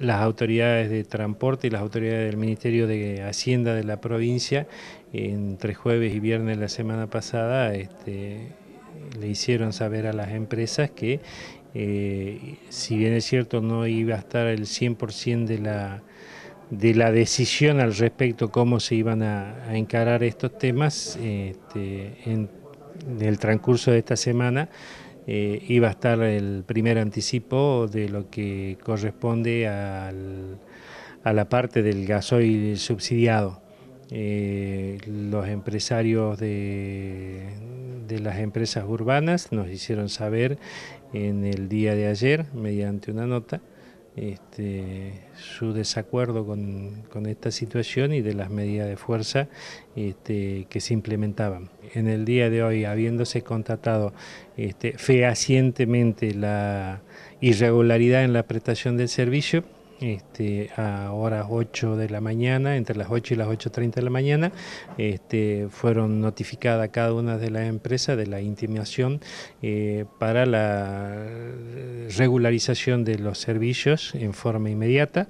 las autoridades de transporte y las autoridades del Ministerio de Hacienda de la provincia, entre jueves y viernes de la semana pasada, este, le hicieron saber a las empresas que, eh, si bien es cierto, no iba a estar el 100% de la de la decisión al respecto cómo se iban a, encarar estos temas este, en el transcurso de esta semana eh, iba a estar el primer anticipo de lo que corresponde a la parte del gasoil subsidiado. Eh, los empresarios de, las empresas urbanas nos hicieron saber en el día de ayer, mediante una nota, este, su desacuerdo con, esta situación y de las medidas de fuerza este, que se implementaban. En el día de hoy, habiéndose contratado este, fehacientemente la irregularidad en la prestación del servicio, este, a horas 8 de la mañana, entre las 8 y las 8.30 de la mañana, este, fueron notificadas cada una de las empresas de la intimación eh, para la eh, regularización de los servicios en forma inmediata